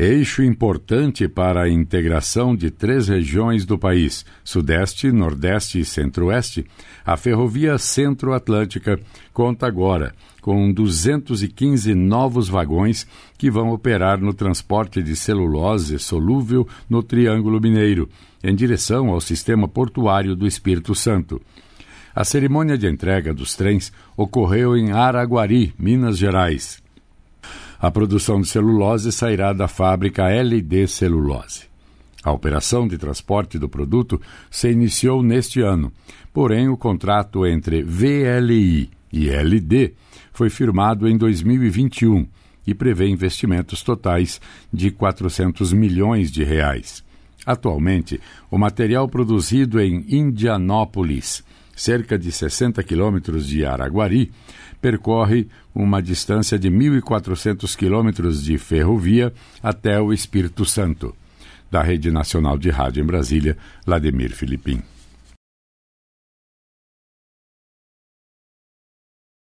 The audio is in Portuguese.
eixo importante para a integração de três regiões do país, Sudeste, Nordeste e Centro-Oeste, a Ferrovia Centro-Atlântica conta agora com 215 novos vagões que vão operar no transporte de celulose solúvel no Triângulo Mineiro, em direção ao sistema portuário do Espírito Santo. A cerimônia de entrega dos trens ocorreu em Araguari, Minas Gerais. A produção de celulose sairá da fábrica LD Celulose. A operação de transporte do produto se iniciou neste ano, porém o contrato entre VLI e LD foi firmado em 2021 e prevê investimentos totais de 400 milhões de reais. Atualmente, o material produzido em Indianópolis cerca de 60 quilômetros de Araguari, percorre uma distância de 1.400 quilômetros de ferrovia até o Espírito Santo. Da Rede Nacional de Rádio em Brasília, Vladimir Filipim.